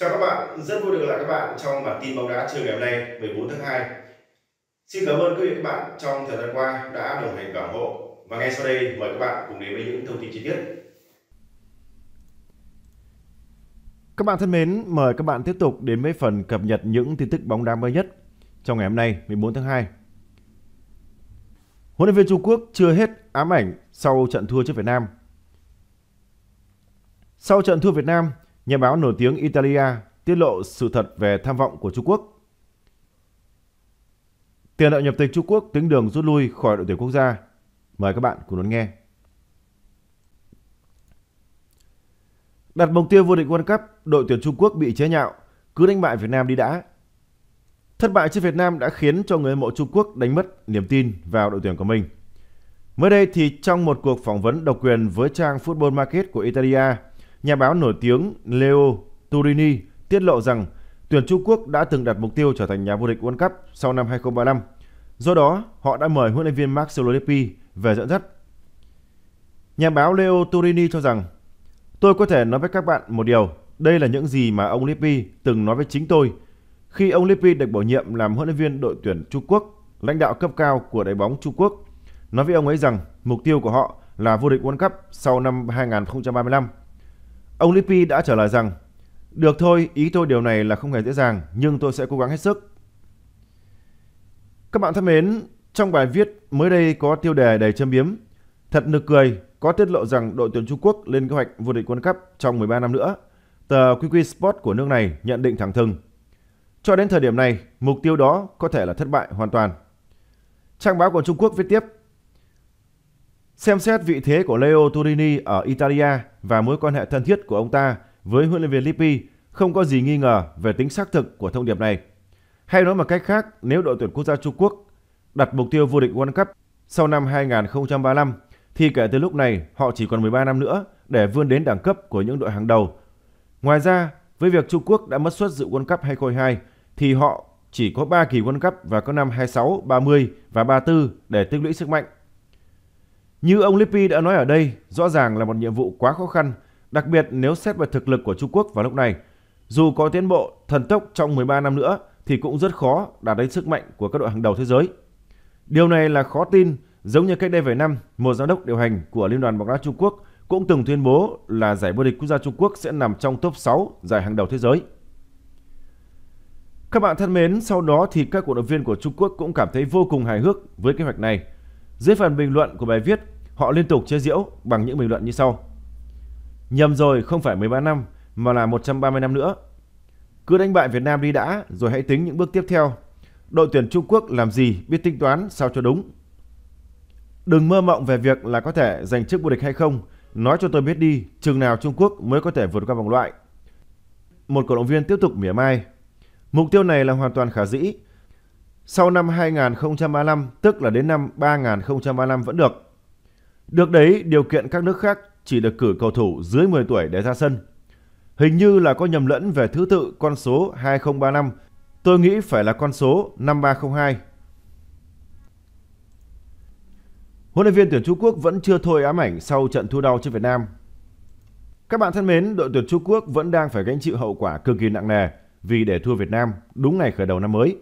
Chào các bạn, rất vui được gặp lại các bạn trong bản tin bóng đá chiều ngày hôm nay 14 tháng 2. Xin cảm ơn quý vị các bạn trong thời gian qua đã đồng hành và ủng hộ. Và ngay sau đây mời các bạn cùng đến với những thông tin chi tiết. Các bạn thân mến, mời các bạn tiếp tục đến với phần cập nhật những tin tức bóng đá mới nhất trong ngày hôm nay 14 tháng 2. Huấn luyện viên Trung Quốc chưa hết ám ảnh sau trận thua trước Việt Nam. Sau trận thua Việt Nam, Nhà báo nổi tiếng Italia tiết lộ sự thật về tham vọng của Trung Quốc. Tiền đạo nhập tịch Trung Quốc tính đường rút lui khỏi đội tuyển quốc gia. Mời các bạn cùng lắng nghe. Đặt mục tiêu vô địch World Cup, đội tuyển Trung Quốc bị chế nhạo, cứ đánh bại Việt Nam đi đã. Thất bại trước Việt Nam đã khiến cho người hâm mộ Trung Quốc đánh mất niềm tin vào đội tuyển của mình. Mới đây thì trong một cuộc phỏng vấn độc quyền với trang Football Market của Italia, Nhà báo nổi tiếng Leo Turini tiết lộ rằng tuyển Trung Quốc đã từng đặt mục tiêu trở thành nhà vô địch World Cup sau năm 2035. Do đó, họ đã mời huấn luyện viên Marcelo Lippi về dẫn dắt. Nhà báo Leo Turini cho rằng, tôi có thể nói với các bạn một điều, đây là những gì mà ông Lippi từng nói với chính tôi khi ông Lippi được bổ nhiệm làm huấn luyện viên đội tuyển Trung Quốc, lãnh đạo cấp cao của đội bóng Trung Quốc, nói với ông ấy rằng mục tiêu của họ là vô địch World Cup sau năm 2035. Ông Lippi đã trả lời rằng, được thôi, ý tôi điều này là không hề dễ dàng, nhưng tôi sẽ cố gắng hết sức. Các bạn thân mến, trong bài viết mới đây có tiêu đề đầy châm biếm, thật nực cười, có tiết lộ rằng đội tuyển Trung Quốc lên kế hoạch vô địch World Cup trong 13 năm nữa. Tờ QQ Sport của nước này nhận định thẳng thừng. Cho đến thời điểm này, mục tiêu đó có thể là thất bại hoàn toàn. Trang báo của Trung Quốc viết tiếp. Xem xét vị thế của Leo Turini ở Italia và mối quan hệ thân thiết của ông ta với huấn luyện viên Lippi không có gì nghi ngờ về tính xác thực của thông điệp này. Hay nói một cách khác, nếu đội tuyển quốc gia Trung Quốc đặt mục tiêu vô địch World Cup sau năm 2035 thì kể từ lúc này họ chỉ còn 13 năm nữa để vươn đến đẳng cấp của những đội hàng đầu. Ngoài ra, với việc Trung Quốc đã mất suất dự World Cup 2022 thì họ chỉ có 3 kỳ World Cup và các năm 26, 30 và 34 để tích lũy sức mạnh. Như ông Lippi đã nói ở đây, rõ ràng là một nhiệm vụ quá khó khăn, đặc biệt nếu xét về thực lực của Trung Quốc vào lúc này. Dù có tiến bộ, thần tốc trong 13 năm nữa thì cũng rất khó đạt đến sức mạnh của các đội hàng đầu thế giới. Điều này là khó tin, giống như cách đây vài năm, một giám đốc điều hành của Liên đoàn bóng đá Trung Quốc cũng từng tuyên bố là giải vô địch quốc gia Trung Quốc sẽ nằm trong top 6 giải hàng đầu thế giới. Các bạn thân mến, sau đó thì các cổ động viên của Trung Quốc cũng cảm thấy vô cùng hài hước với kế hoạch này – dưới phần bình luận của bài viết, họ liên tục chế giễu bằng những bình luận như sau. Nhầm rồi không phải 13 năm mà là 130 năm nữa. Cứ đánh bại Việt Nam đi đã rồi hãy tính những bước tiếp theo. Đội tuyển Trung Quốc làm gì biết tính toán sao cho đúng. Đừng mơ mộng về việc là có thể giành chức vô địch hay không. Nói cho tôi biết đi, chừng nào Trung Quốc mới có thể vượt qua vòng loại. Một cổ động viên tiếp tục mỉa mai. Mục tiêu này là hoàn toàn khả dĩ sau năm 2035, tức là đến năm 3035 vẫn được. Được đấy, điều kiện các nước khác chỉ được cử cầu thủ dưới 10 tuổi để ra sân. Hình như là có nhầm lẫn về thứ tự con số 2035, tôi nghĩ phải là con số 5302. Huấn luyện viên tuyển Trung Quốc vẫn chưa thôi ám ảnh sau trận thua đau trước Việt Nam. Các bạn thân mến, đội tuyển Trung Quốc vẫn đang phải gánh chịu hậu quả cực kỳ nặng nề vì để thua Việt Nam đúng ngày khởi đầu năm mới.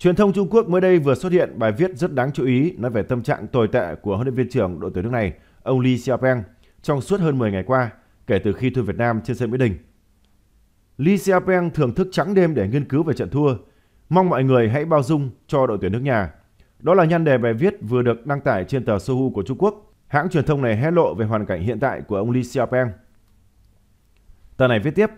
Truyền thông Trung Quốc mới đây vừa xuất hiện bài viết rất đáng chú ý nói về tâm trạng tồi tệ của huấn luyện viên trưởng đội tuyển nước này, ông Li Xiaopeng, trong suốt hơn 10 ngày qua kể từ khi thua Việt Nam trên sân Mỹ Đình. Li Xiaopeng thường thức trắng đêm để nghiên cứu về trận thua, mong mọi người hãy bao dung cho đội tuyển nước nhà. Đó là nhan đề bài viết vừa được đăng tải trên tờ Sohu của Trung Quốc. Hãng truyền thông này hé lộ về hoàn cảnh hiện tại của ông Li Xiaopeng. Tờ này viết tiếp,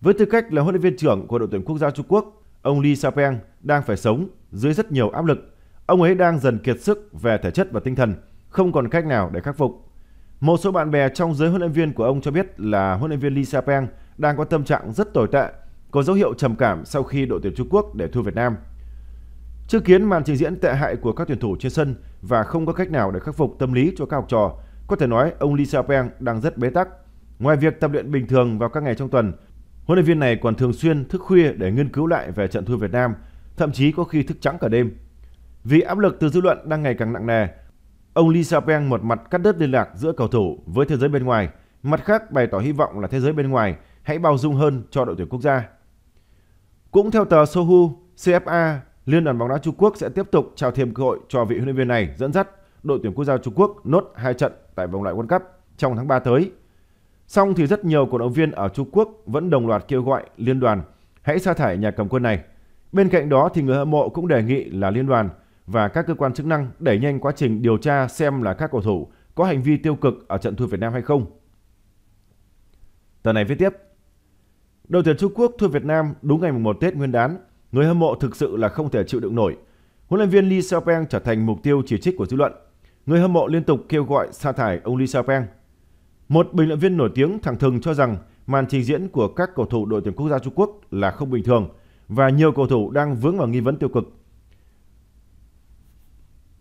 với tư cách là huấn luyện viên trưởng của đội tuyển quốc gia Trung Quốc, ông Lee Sapeng đang phải sống dưới rất nhiều áp lực. Ông ấy đang dần kiệt sức về thể chất và tinh thần, không còn cách nào để khắc phục. Một số bạn bè trong giới huấn luyện viên của ông cho biết là huấn luyện viên Lee Sapeng đang có tâm trạng rất tồi tệ, có dấu hiệu trầm cảm sau khi đội tuyển Trung Quốc để thua Việt Nam. Chứng kiến màn trình diễn tệ hại của các tuyển thủ trên sân và không có cách nào để khắc phục tâm lý cho các học trò, có thể nói ông Lee Sapeng đang rất bế tắc. Ngoài việc tập luyện bình thường vào các ngày trong tuần, Huấn luyện viên này còn thường xuyên thức khuya để nghiên cứu lại về trận thua Việt Nam, thậm chí có khi thức trắng cả đêm. Vì áp lực từ dư luận đang ngày càng nặng nề, ông Lee Sapeng một mặt cắt đứt liên lạc giữa cầu thủ với thế giới bên ngoài, mặt khác bày tỏ hy vọng là thế giới bên ngoài hãy bao dung hơn cho đội tuyển quốc gia. Cũng theo tờ Sohu, CFA, Liên đoàn bóng đá Trung Quốc sẽ tiếp tục trao thêm cơ hội cho vị huấn luyện viên này dẫn dắt đội tuyển quốc gia Trung Quốc nốt hai trận tại vòng loại World Cup trong tháng 3 tới Xong thì rất nhiều cổ động viên ở Trung Quốc vẫn đồng loạt kêu gọi liên đoàn hãy sa thải nhà cầm quân này. Bên cạnh đó thì người hâm mộ cũng đề nghị là liên đoàn và các cơ quan chức năng đẩy nhanh quá trình điều tra xem là các cầu thủ có hành vi tiêu cực ở trận thua Việt Nam hay không. Tờ này viết tiếp. Đội tuyển Trung Quốc thua Việt Nam đúng ngày mùng 1 Tết Nguyên đán, người hâm mộ thực sự là không thể chịu đựng nổi. Huấn luyện viên Lee Xiaopeng trở thành mục tiêu chỉ trích của dư luận. Người hâm mộ liên tục kêu gọi sa thải ông Lee Xiaopeng – một bình luận viên nổi tiếng thẳng thừng cho rằng màn trình diễn của các cầu thủ đội tuyển quốc gia Trung Quốc là không bình thường và nhiều cầu thủ đang vướng vào nghi vấn tiêu cực.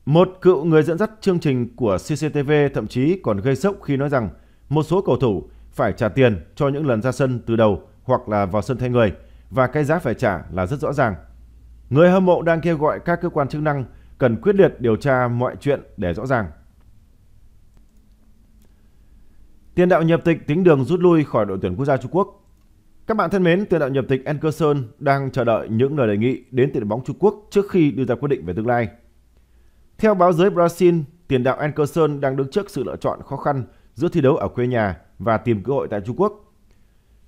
Một cựu người dẫn dắt chương trình của CCTV thậm chí còn gây sốc khi nói rằng một số cầu thủ phải trả tiền cho những lần ra sân từ đầu hoặc là vào sân thay người và cái giá phải trả là rất rõ ràng. Người hâm mộ đang kêu gọi các cơ quan chức năng cần quyết liệt điều tra mọi chuyện để rõ ràng. Tiền đạo nhập tịch tính đường rút lui khỏi đội tuyển quốc gia Trung Quốc. Các bạn thân mến, tiền đạo nhập tịch Ankerson đang chờ đợi những lời đề nghị đến tiền bóng Trung Quốc trước khi đưa ra quyết định về tương lai. Theo báo giới Brazil, tiền đạo Ankerson đang đứng trước sự lựa chọn khó khăn giữa thi đấu ở quê nhà và tìm cơ hội tại Trung Quốc.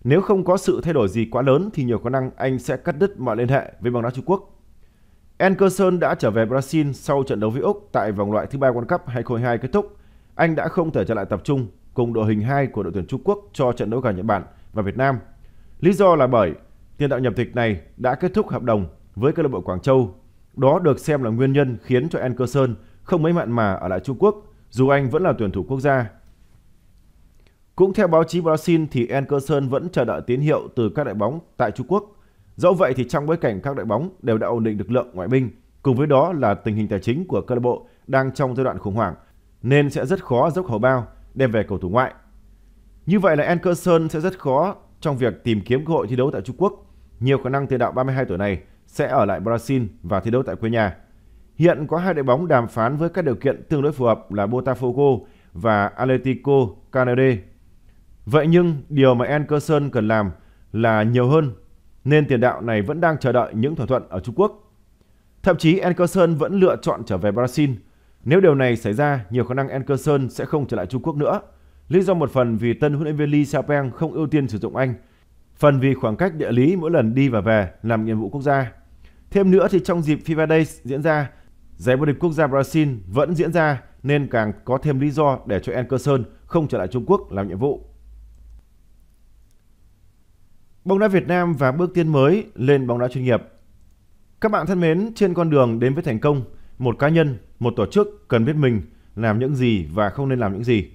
Nếu không có sự thay đổi gì quá lớn thì nhiều khả năng anh sẽ cắt đứt mọi liên hệ với bóng đá Trung Quốc. Ankerson đã trở về Brazil sau trận đấu với Úc tại vòng loại thứ ba World Cup 2022 kết thúc. Anh đã không thể trở lại tập trung cùng đội hình 2 của đội tuyển Trung Quốc cho trận đấu gặp Nhật Bản và Việt Nam. Lý do là bởi tiền đạo nhập tịch này đã kết thúc hợp đồng với câu lạc bộ Quảng Châu. Đó được xem là nguyên nhân khiến cho Ankerson không mấy mặn mà ở lại Trung Quốc, dù anh vẫn là tuyển thủ quốc gia. Cũng theo báo chí Brazil thì Ankerson vẫn chờ đợi tín hiệu từ các đội bóng tại Trung Quốc. Dẫu vậy thì trong bối cảnh các đội bóng đều đã ổn định lực lượng ngoại binh, cùng với đó là tình hình tài chính của câu lạc bộ đang trong giai đoạn khủng hoảng nên sẽ rất khó dốc hầu bao đem về cầu thủ ngoại. Như vậy là Ankerson sẽ rất khó trong việc tìm kiếm cơ hội thi đấu tại Trung Quốc. Nhiều khả năng tiền đạo 32 tuổi này sẽ ở lại Brazil và thi đấu tại quê nhà. Hiện có hai đội bóng đàm phán với các điều kiện tương đối phù hợp là Botafogo và Atletico Canade. Vậy nhưng điều mà Ankerson cần làm là nhiều hơn, nên tiền đạo này vẫn đang chờ đợi những thỏa thuận ở Trung Quốc. Thậm chí Ankerson vẫn lựa chọn trở về Brazil – nếu điều này xảy ra, nhiều khả năng Ankerson sẽ không trở lại Trung Quốc nữa. Lý do một phần vì tân huấn luyện viên Lee Xiaopeng không ưu tiên sử dụng anh, phần vì khoảng cách địa lý mỗi lần đi và về làm nhiệm vụ quốc gia. Thêm nữa thì trong dịp FIFA Days diễn ra, giải vô địch quốc gia Brazil vẫn diễn ra nên càng có thêm lý do để cho Ankerson không trở lại Trung Quốc làm nhiệm vụ. Bóng đá Việt Nam và bước tiến mới lên bóng đá chuyên nghiệp. Các bạn thân mến, trên con đường đến với thành công, một cá nhân một tổ chức cần biết mình làm những gì và không nên làm những gì.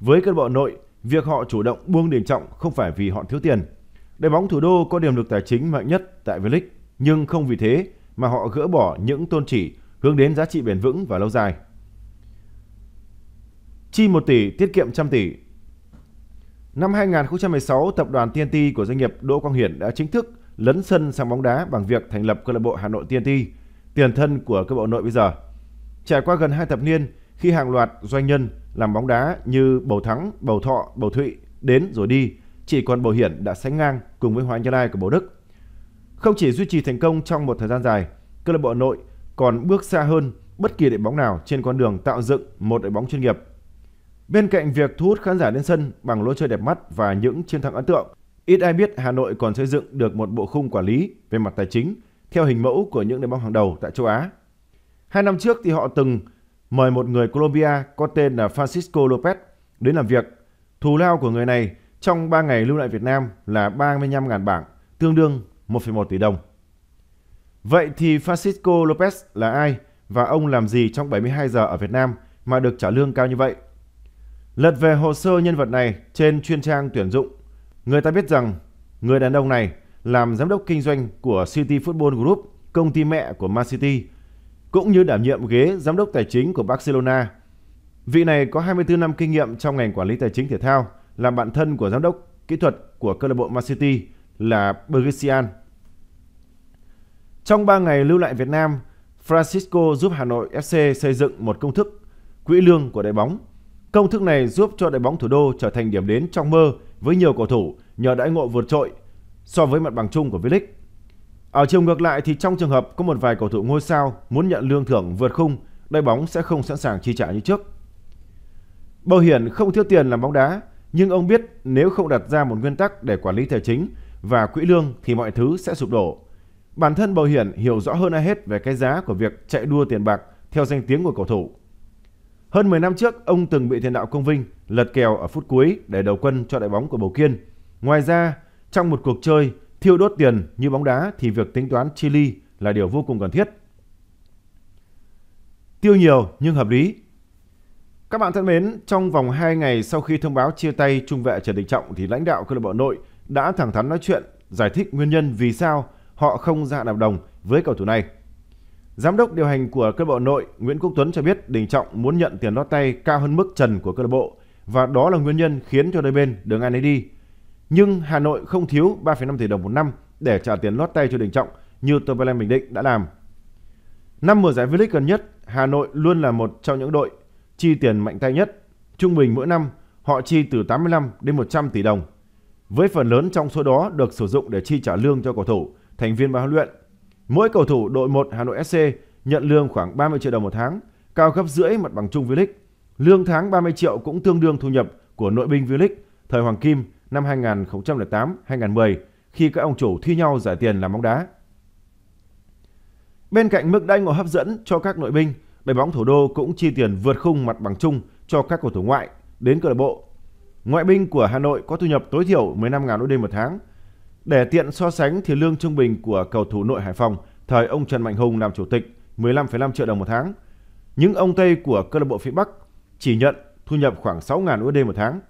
Với câu bộ nội, việc họ chủ động buông điểm trọng không phải vì họ thiếu tiền. Đội bóng thủ đô có tiềm lực tài chính mạnh nhất tại V-League, nhưng không vì thế mà họ gỡ bỏ những tôn chỉ hướng đến giá trị bền vững và lâu dài. Chi 1 tỷ, tiết kiệm trăm tỷ. Năm 2016, tập đoàn TNT của doanh nghiệp Đỗ Quang Hiển đã chính thức lấn sân sang bóng đá bằng việc thành lập câu lạc bộ Hà Nội TNT, tiền thân của câu lạc bộ nội bây giờ. Trải qua gần hai thập niên, khi hàng loạt doanh nhân làm bóng đá như Bầu Thắng, Bầu Thọ, Bầu Thụy đến rồi đi, chỉ còn Bầu Hiển đã sánh ngang cùng với Hoàng Anh Gia Lai của Bầu Đức. Không chỉ duy trì thành công trong một thời gian dài, câu lạc bộ Nội còn bước xa hơn bất kỳ đội bóng nào trên con đường tạo dựng một đội bóng chuyên nghiệp. Bên cạnh việc thu hút khán giả lên sân bằng lối chơi đẹp mắt và những chiến thắng ấn tượng, ít ai biết Hà Nội còn xây dựng được một bộ khung quản lý về mặt tài chính theo hình mẫu của những đội bóng hàng đầu tại châu Á Hai năm trước thì họ từng mời một người Colombia có tên là Francisco Lopez đến làm việc. Thù lao của người này trong 3 ngày lưu lại Việt Nam là 35.000 bảng, tương đương 1,1 tỷ đồng. Vậy thì Francisco Lopez là ai và ông làm gì trong 72 giờ ở Việt Nam mà được trả lương cao như vậy? Lật về hồ sơ nhân vật này trên chuyên trang tuyển dụng, người ta biết rằng người đàn ông này làm giám đốc kinh doanh của City Football Group, công ty mẹ của Man City – cũng như đảm nhiệm ghế giám đốc tài chính của Barcelona. Vị này có 24 năm kinh nghiệm trong ngành quản lý tài chính thể thao, làm bạn thân của giám đốc kỹ thuật của câu lạc bộ Man City là Bergesian. Trong 3 ngày lưu lại Việt Nam, Francisco giúp Hà Nội FC xây dựng một công thức quỹ lương của đội bóng. Công thức này giúp cho đội bóng thủ đô trở thành điểm đến trong mơ với nhiều cầu thủ nhờ đãi ngộ vượt trội so với mặt bằng chung của V-League. Ở chiều ngược lại thì trong trường hợp có một vài cầu thủ ngôi sao muốn nhận lương thưởng vượt khung, đội bóng sẽ không sẵn sàng chi trả như trước. Bầu Hiển không thiếu tiền làm bóng đá, nhưng ông biết nếu không đặt ra một nguyên tắc để quản lý tài chính và quỹ lương thì mọi thứ sẽ sụp đổ. Bản thân Bầu Hiển hiểu rõ hơn ai hết về cái giá của việc chạy đua tiền bạc theo danh tiếng của cầu thủ. Hơn 10 năm trước, ông từng bị tiền đạo Công Vinh lật kèo ở phút cuối để đầu quân cho đội bóng của Bầu Kiên. Ngoài ra, trong một cuộc chơi thiêu đốt tiền như bóng đá thì việc tính toán chi ly là điều vô cùng cần thiết. Tiêu nhiều nhưng hợp lý. Các bạn thân mến, trong vòng 2 ngày sau khi thông báo chia tay trung vệ Trần Đình Trọng thì lãnh đạo câu lạc bộ Nội đã thẳng thắn nói chuyện, giải thích nguyên nhân vì sao họ không gia hạn hợp đồng với cầu thủ này. Giám đốc điều hành của câu lạc bộ Nội Nguyễn Quốc Tuấn cho biết Đình Trọng muốn nhận tiền lót tay cao hơn mức trần của câu lạc bộ và đó là nguyên nhân khiến cho đôi bên đường ăn ấy đi. Nhưng Hà Nội không thiếu 3,5 tỷ đồng một năm để trả tiền lót tay cho Đình Trọng như Topelem Bình Định đã làm. Năm mùa giải V-League gần nhất, Hà Nội luôn là một trong những đội chi tiền mạnh tay nhất. Trung bình mỗi năm, họ chi từ 85 đến 100 tỷ đồng. Với phần lớn trong số đó được sử dụng để chi trả lương cho cầu thủ, thành viên ban huấn luyện. Mỗi cầu thủ đội 1 Hà Nội SC nhận lương khoảng 30 triệu đồng một tháng, cao gấp rưỡi mặt bằng chung V-League. Lương tháng 30 triệu cũng tương đương thu nhập của nội binh V-League thời Hoàng Kim năm 2008-2010 khi các ông chủ thi nhau giải tiền làm bóng đá. Bên cạnh mức đãi ngộ hấp dẫn cho các nội binh, đội bóng thủ đô cũng chi tiền vượt khung mặt bằng chung cho các cầu thủ ngoại đến câu lạc bộ. Ngoại binh của Hà Nội có thu nhập tối thiểu 15.000 USD một tháng. Để tiện so sánh thì lương trung bình của cầu thủ nội Hải Phòng thời ông Trần Mạnh Hùng làm chủ tịch 15,5 triệu đồng một tháng. Những ông Tây của câu lạc bộ phía Bắc chỉ nhận thu nhập khoảng 6.000 USD một tháng.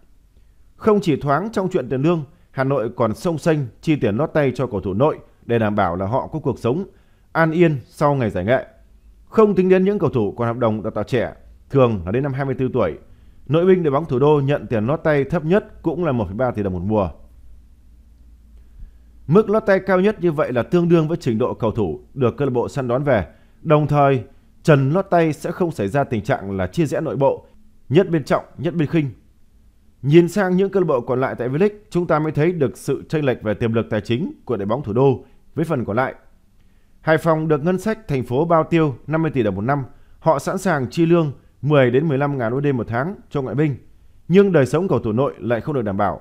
Không chỉ thoáng trong chuyện tiền lương, Hà Nội còn sông xanh chi tiền lót tay cho cầu thủ nội để đảm bảo là họ có cuộc sống an yên sau ngày giải nghệ. Không tính đến những cầu thủ còn hợp đồng đào tạo trẻ, thường là đến năm 24 tuổi, nội binh đội bóng thủ đô nhận tiền lót tay thấp nhất cũng là 1,3 tỷ đồng một mùa. Mức lót tay cao nhất như vậy là tương đương với trình độ cầu thủ được câu lạc bộ săn đón về. Đồng thời, trần lót tay sẽ không xảy ra tình trạng là chia rẽ nội bộ, nhất bên trọng, nhất bên khinh Nhìn sang những câu lạc bộ còn lại tại V-League, chúng ta mới thấy được sự chênh lệch về tiềm lực tài chính của đội bóng thủ đô với phần còn lại. Hải Phòng được ngân sách thành phố bao tiêu 50 tỷ đồng một năm, họ sẵn sàng chi lương 10 đến 15 ngàn USD một tháng cho ngoại binh, nhưng đời sống cầu thủ nội lại không được đảm bảo.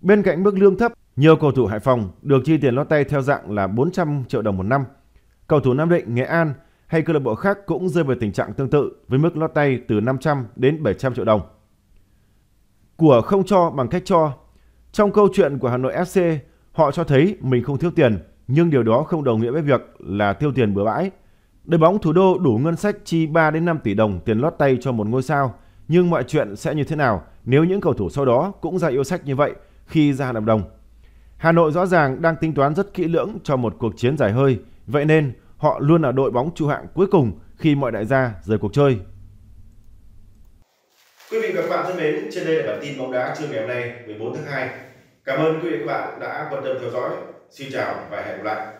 Bên cạnh mức lương thấp, nhiều cầu thủ Hải Phòng được chi tiền lót tay theo dạng là 400 triệu đồng một năm. Cầu thủ Nam Định, Nghệ An hay câu lạc bộ khác cũng rơi vào tình trạng tương tự với mức lót tay từ 500 đến 700 triệu đồng của không cho bằng cách cho. Trong câu chuyện của Hà Nội FC, họ cho thấy mình không thiếu tiền, nhưng điều đó không đồng nghĩa với việc là tiêu tiền bừa bãi. Đội bóng thủ đô đủ ngân sách chi 3 đến 5 tỷ đồng tiền lót tay cho một ngôi sao, nhưng mọi chuyện sẽ như thế nào nếu những cầu thủ sau đó cũng ra yêu sách như vậy khi ra hợp đồng. Hà Nội rõ ràng đang tính toán rất kỹ lưỡng cho một cuộc chiến dài hơi, vậy nên họ luôn là đội bóng trụ hạng cuối cùng khi mọi đại gia rời cuộc chơi. Quý vị và các bạn thân mến, trên đây là bản tin bóng đá trưa ngày hôm nay 14 tháng 2. Cảm ơn quý vị và các bạn đã quan tâm theo dõi. Xin chào và hẹn gặp lại.